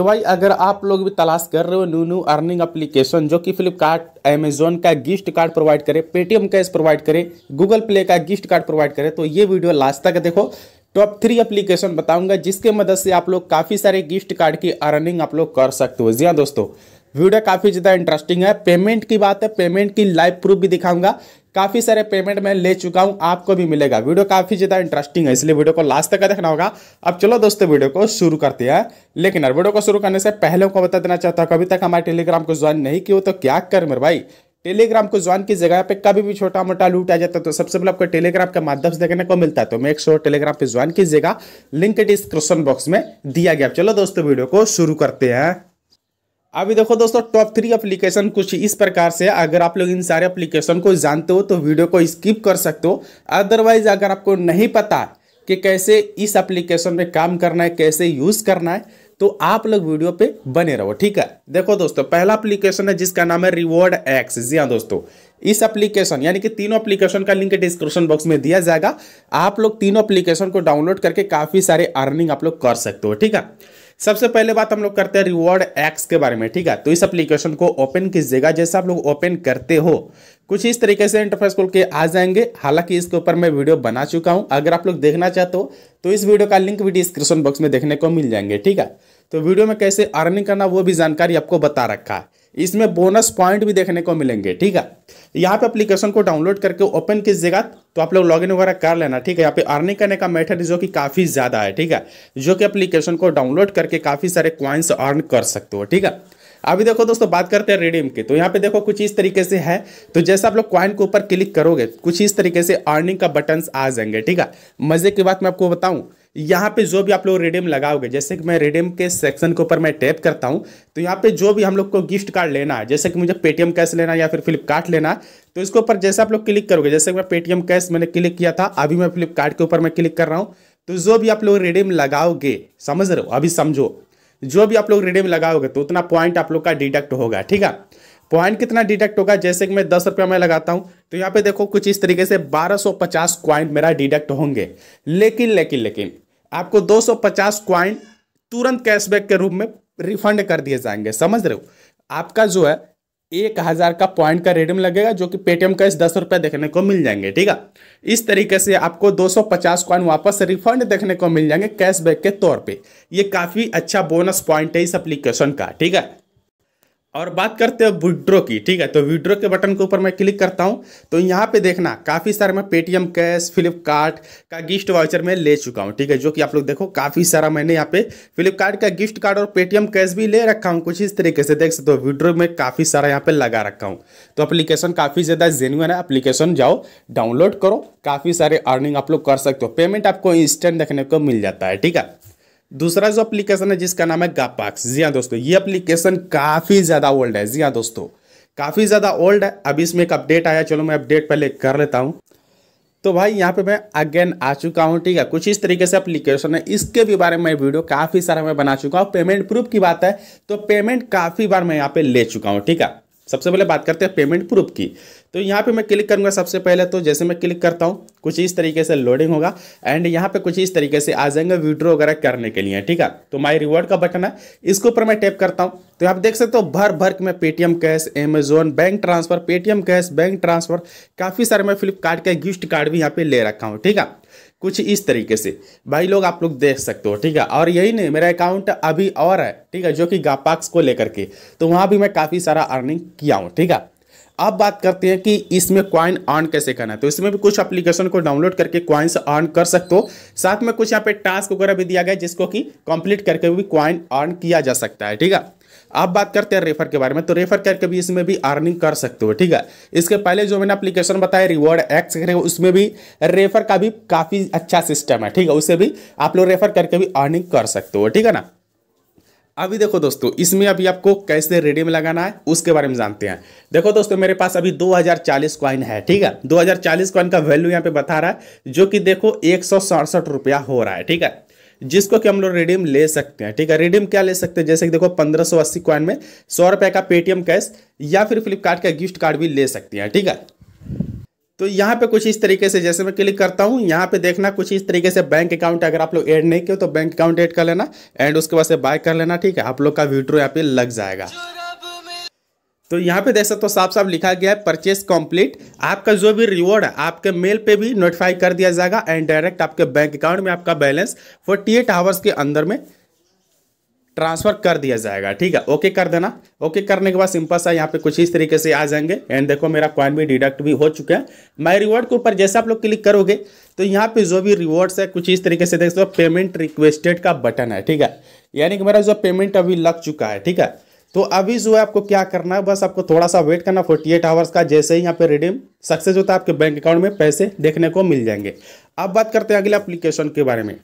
तो भाई अगर आप लोग भी तलाश कर रहे हो न्यू न्यू अर्निंग एप्लीकेशन जो कि फ्लिपकार्ट अमेजोन का गिफ्ट कार्ड प्रोवाइड करे पेटीएम कैश प्रोवाइड करे गूगल प्ले का गिफ्ट कार्ड प्रोवाइड करे तो ये वीडियो लास्ट तक देखो टॉप थ्री एप्लीकेशन बताऊंगा जिसके मदद से आप लोग काफ़ी सारे गिफ्ट कार्ड की अर्निंग आप लोग कर सकते हो जी हाँ दोस्तों वीडियो काफ़ी ज़्यादा इंटरेस्टिंग है पेमेंट की बात है पेमेंट की लाइव प्रूफ भी दिखाऊंगा काफ़ी सारे पेमेंट मैं ले चुका हूं आपको भी मिलेगा वीडियो काफ़ी ज़्यादा इंटरेस्टिंग है इसलिए वीडियो को लास्ट तक देखना होगा अब चलो दोस्तों वीडियो को शुरू करते हैं लेकिन अब वीडियो को शुरू करने से पहले को बता देना चाहता हूँ अभी तक हमारे टेलीग्राम को ज्वाइन नहीं किया तो क्या कर मेरे भाई टेलीग्राम को ज्वाइन की जगह पे कभी भी छोटा मोटा लूट आ जाता है तो सबसे पहले आपको टेलीग्राम के माध्यम से देखने को मिलता है तो मैं एक शो टेलीग्राम पे ज्वाइन कीजिएगा लिंक डिस्क्रिप्शन बॉक्स में दिया गया चलो दोस्तों वीडियो को शुरू करते हैं अभी देखो दोस्तों टॉप थ्री एप्लीकेशन कुछ इस प्रकार से अगर आप लोग इन सारे एप्लीकेशन को जानते हो तो वीडियो को स्किप कर सकते हो अदरवाइज अगर आपको नहीं पता कि कैसे इस एप्लीकेशन में काम करना है कैसे यूज़ करना है तो आप लोग वीडियो पे बने रहो ठीक है देखो दोस्तों पहला एप्लीकेशन है जिसका नाम है रिवॉर्ड एक्स जी हाँ दोस्तों इस एप्लीकेशन यानी कि तीनों एप्लीकेशन का लिंक डिस्क्रिप्शन बॉक्स में दिया जाएगा आप लोग तीनों एप्लीकेशन को डाउनलोड करके काफ़ी सारे अर्निंग आप लोग कर सकते हो ठीक है सबसे पहले बात हम लोग करते हैं रिवॉर्ड एक्स के बारे में ठीक है तो इस एप्लीकेशन को ओपन कीजिएगा जैसे आप लोग ओपन करते हो कुछ इस तरीके से इंटरफेस खोल के आ जाएंगे हालांकि इसके ऊपर मैं वीडियो बना चुका हूं अगर आप लोग देखना चाहते हो तो इस वीडियो का लिंक भी डिस्क्रिप्शन बॉक्स में देखने को मिल जाएंगे ठीक है तो वीडियो में कैसे अर्निंग करना वो भी जानकारी आपको बता रखा है इसमें बोनस पॉइंट भी देखने को मिलेंगे ठीक है यहाँ पे एप्लीकेशन को डाउनलोड करके ओपन कीजिएगा तो आप लोग लॉगिन वगैरह कर लेना ठीक है यहाँ पे अर्निंग करने का मेथड जो कि काफ़ी ज़्यादा है ठीक है जो कि एप्लीकेशन को डाउनलोड करके काफ़ी सारे क्वाइंस अर्न कर सकते हो ठीक है अभी देखो दोस्तों बात करते हैं रिडीम की तो यहाँ पे देखो कुछ इस तरीके से है तो जैसे आप लोग क्वाइन के ऊपर क्लिक करोगे कुछ इस तरीके से अर्निंग का बटन्स आ जाएंगे ठीक है मज़े की बात मैं आपको बताऊँ यहाँ पे जो भी आप लोग रिडीम लगाओगे जैसे कि मैं रिडीम के सेक्शन के ऊपर मैं टैप करता हूँ तो यहाँ पे जो भी हम लोग को गिफ्ट कार्ड लेना है जैसे कि मुझे पेटीएम कैश लेना है या फिर फ्लिपकार्ट लेना तो इसके ऊपर जैसे आप लोग क्लिक करोगे जैसे मैं पेटीएम कैश मैंने क्लिक किया था अभी मैं फ्लिपकार्ट के ऊपर मैं क्लिक कर रहा हूँ तो जो भी आप लोग रिडीम लगाओगे समझ रहे हो अभी समझो जो भी आप लोग रिडीम लगाओगे तो उतना पॉइंट आप लोग का डिडक्ट होगा ठीक है पॉइंट कितना डिडक्ट होगा जैसे कि मैं दस रुपया में लगाता हूं तो यहाँ पे देखो कुछ इस तरीके से 1250 क्वाइंट मेरा डिडक्ट होंगे लेकिन लेकिन लेकिन आपको 250 क्वाइंट तुरंत कैशबैक के रूप में रिफंड कर दिए जाएंगे समझ रहे हो आपका जो है एक हज़ार का पॉइंट का रेडियम लगेगा जो कि पेटीएम कैश दस रुपये देखने को मिल जाएंगे ठीक है इस तरीके से आपको 250 कॉइन वापस रिफंड देखने को मिल जाएंगे कैशबैक के तौर पे ये काफ़ी अच्छा बोनस पॉइंट है इस एप्लीकेशन का ठीक है और बात करते हैं विड्रो की ठीक है तो विड्रो के बटन के ऊपर मैं क्लिक करता हूं तो यहाँ पे देखना काफ़ी सारे मैं पेटीएम कैश फ्लिपकार्ट का गिफ्ट वाउचर में ले चुका हूं ठीक है जो कि आप लोग देखो काफ़ी सारा मैंने यहाँ पे फ्लिपकार्ट का गिफ्ट कार्ड और पेटीएम कैश भी ले रखा हूँ कुछ इस तरीके से देख सकते हो तो विड्रो में काफ़ी सारा यहाँ पर लगा रखा हूँ तो अप्लीकेशन काफ़ी ज़्यादा जेन्यून है अप्लीकेशन जाओ डाउनलोड करो काफ़ी सारे अर्निंग आप लोग कर सकते हो पेमेंट आपको इंस्टेंट देखने को मिल जाता है ठीक है दूसरा जो एप्लीकेशन है जिसका नाम है गापाक्स जी हाँ दोस्तों ये एप्लीकेशन काफ़ी ज़्यादा ओल्ड है जी हाँ दोस्तों काफ़ी ज़्यादा ओल्ड है अभी इसमें एक अपडेट आया चलो मैं अपडेट पहले कर लेता हूँ तो भाई यहाँ पे मैं अगेन आ चुका हूँ ठीक है कुछ इस तरीके से एप्लीकेशन है इसके भी बारे में वीडियो काफ़ी सारा मैं बना चुका हूँ पेमेंट प्रूफ की बात है तो पेमेंट काफ़ी बार मैं यहाँ पे ले चुका हूँ ठीक है सबसे पहले बात करते हैं पेमेंट प्रूफ की तो यहाँ पे मैं क्लिक करूँगा सबसे पहले तो जैसे मैं क्लिक करता हूँ कुछ इस तरीके से लोडिंग होगा एंड यहाँ पे कुछ इस तरीके से आ जाएंगे विड्रो वगैरह करने के लिए ठीक है तो माई रिवॉर्ड का बटन है इसके ऊपर मैं टैप करता हूँ तो आप देख सकते हो भर भर के मैं Paytm cash Amazon bank transfer Paytm cash bank transfer काफ़ी सारे मैं फ्लिपकार्ट का गिफ्ट कार्ड भी यहाँ पे ले रखा हूँ ठीक है कुछ इस तरीके से भाई लोग आप लोग देख सकते हो ठीक है और यही नहीं मेरा अकाउंट अभी और है ठीक है जो कि गापाक्स को लेकर के तो वहाँ भी मैं काफ़ी सारा अर्निंग किया हूँ ठीक है अब बात करते हैं कि इसमें क्वाइन ऑन कैसे करना है तो इसमें भी कुछ एप्लीकेशन को डाउनलोड करके क्वाइंस ऑन कर सकते हो साथ में कुछ यहाँ पे टास्क वगैरह भी दिया गया जिसको कि कंप्लीट करके भी क्वाइन ऑन किया जा सकता है ठीक है आप बात करते हैं रेफर के बारे में तो रेफर करके भी इसमें भी अर्निंग कर सकते हो ठीक है इसके पहले जो मैंने एप्लीकेशन बताया रिवॉर्ड एक्स उसमें भी रेफर का भी काफ़ी अच्छा सिस्टम है ठीक है उसे भी आप लोग रेफर करके भी अर्निंग कर सकते हो ठीक है ना अभी देखो दोस्तों इसमें अभी आपको कैसे रेडी में लगाना है उसके बारे में जानते हैं देखो दोस्तों मेरे पास अभी 2040 क्वाइन है ठीक है 2040 कॉइन का वैल्यू यहाँ पे बता रहा है जो कि देखो एक सौ रुपया हो रहा है ठीक है जिसको कि हम लोग रिडीम ले सकते हैं ठीक है रिडीम क्या ले सकते हैं जैसे कि देखो पंद्रह सौ अस्सी क्वाइन में सौ रुपए का पेटीएम कैश या फिर फ्लिपकार्ट का गिफ्ट कार्ड भी ले सकते हैं ठीक है तो यहाँ पे कुछ इस तरीके से जैसे मैं क्लिक करता हूँ यहाँ पे देखना कुछ इस तरीके से बैंक अकाउंट अगर आप लोग ऐड नहीं किए तो बैंक अकाउंट ऐड कर लेना एंड उसके बाद से बाय कर लेना ठीक है आप लोग का विड्रो यहाँ पे लग जाएगा तो यहाँ पे देख सकते हो साफ साफ लिखा गया है परचेस कंप्लीट आपका जो भी रिवॉर्ड है आपके मेल पे भी नोटिफाई कर दिया जाएगा एंड डायरेक्ट आपके बैंक अकाउंट में आपका बैलेंस फोर्टी एट आवर्स के अंदर में ट्रांसफर कर दिया जाएगा ठीक है ओके कर देना ओके करने के बाद सिंपल सा यहाँ पे कुछ इस तरीके से आ जाएंगे एंड देखो मेरा क्वाइन भी डिडक्ट भी हो चुका है माई रिवॉर्ड के ऊपर जैसे आप लोग क्लिक करोगे तो यहाँ पे जो भी रिवॉर्ड्स है कुछ इस तरीके से देख सकते हो पेमेंट रिक्वेस्टेड का बटन है ठीक है यानी कि मेरा जो पेमेंट अभी लग चुका है ठीक है तो अभी जो है आपको क्या करना है बस आपको थोड़ा सा वेट करना 48 एट आवर्स का जैसे ही यहाँ पे रिडीम सक्सेस होता है आपके बैंक अकाउंट में पैसे देखने को मिल जाएंगे अब बात करते हैं अगले एप्लीकेशन के बारे में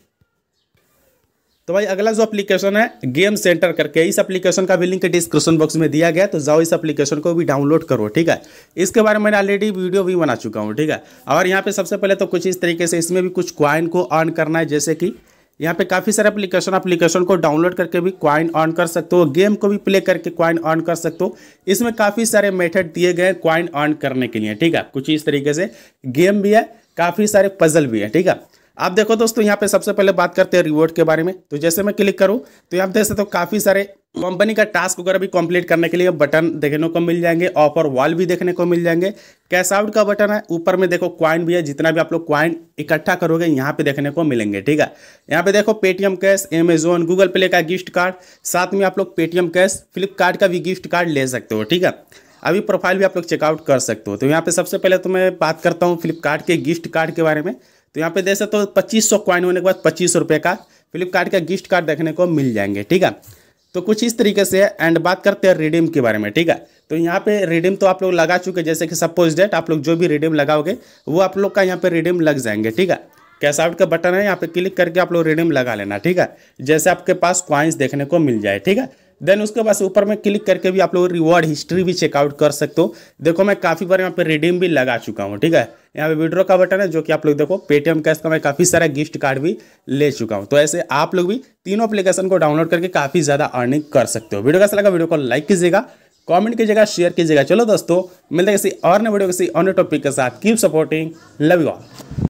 तो भाई अगला जो एप्लीकेशन है गेम सेंटर करके इस एप्लीकेशन का भी लिंक डिस्क्रिप्शन बॉक्स में दिया गया तो जाओ इस एप्लीकेशन को भी डाउनलोड करो ठीक है इसके बारे में मैंने ऑलरेडी वीडियो भी बना चुका हूँ ठीक है और यहाँ पे सबसे पहले तो कुछ इस तरीके से इसमें भी कुछ क्वाइन को अर्न करना है जैसे कि यहाँ पे काफ़ी सारे एप्लीकेशन एप्लीकेशन को डाउनलोड करके भी क्वाइन ऑन कर सकते हो गेम को भी प्ले करके क्वाइन ऑन कर सकते हो इसमें काफ़ी सारे मेथड दिए गए क्वाइन ऑन करने के लिए ठीक है कुछ इस तरीके से गेम भी है काफ़ी सारे पजल भी है ठीक है आप देखो दोस्तों यहाँ पे सबसे पहले बात करते हैं रिवॉर्ड के बारे में तो जैसे मैं क्लिक करूँ तो यहाँ देख सकते हो काफ़ी सारे कंपनी का टास्क वगैरह भी कंप्लीट करने के लिए बटन देखने को मिल जाएंगे ऑफर वॉल भी देखने को मिल जाएंगे कैश आउट का बटन है ऊपर में देखो क्वाइन भी है जितना भी आप लोग क्वाइन इकट्ठा करोगे यहाँ पे देखने को मिलेंगे ठीक है यहाँ पे देखो पेटीएम कैश अमेजोन गूगल पे का गिफ्ट कार्ड साथ में आप लोग पेटीएम कैश फ्लिपकार्ट का भी गिफ्ट कार्ड ले सकते हो ठीक है अभी प्रोफाइल भी आप लोग चेकआउट कर सकते हो तो यहाँ पे सबसे पहले तो मैं बात करता हूँ फ्लिपकार्ट के गिफ्ट कार्ड के बारे में तो यहाँ पे देख सकते हो पच्चीस सौ होने के बाद पच्चीस रुपये का फ्लिपकार्ट का गिफ्ट कार्ड देखने को मिल जाएंगे ठीक है तो कुछ इस तरीके से है एंड बात करते हैं रिडीम के बारे में ठीक है तो यहाँ पे रिडीम तो आप लोग लगा चुके जैसे कि सपोज डेट आप लोग जो भी रिडीम लगाओगे वो आप लोग का यहाँ पे रिडीम लग जाएंगे ठीक है कैश आउट का बटन है यहाँ पे क्लिक करके आप लोग रिडीम लगा लेना ठीक है जैसे आपके पास क्वाइंस देखने को मिल जाए ठीक है देन उसके बाद ऊपर में क्लिक करके भी आप लोग रिवॉर्ड हिस्ट्री भी चेकआउट कर सकते हो देखो मैं काफ़ी बार यहाँ पे रिडीम भी लगा चुका हूँ ठीक है यहाँ पे विड्रो का बटन है जो कि आप लोग देखो पेटीएम कैश का मैं काफ़ी सारा गिफ्ट कार्ड भी ले चुका हूँ तो ऐसे आप लोग भी तीनों अपलीकेशन को डाउनलोड करके काफ़ी ज़्यादा अर्निंग कर सकते हो वीडियो कैसा लगा वीडियो को लाइक कीजिएगा कॉमेंट कीजिएगा शेयर कीजिएगा चलो दोस्तों मिलते किसी और नए वीडियो किसी और टॉपिक के साथ keep supporting love you all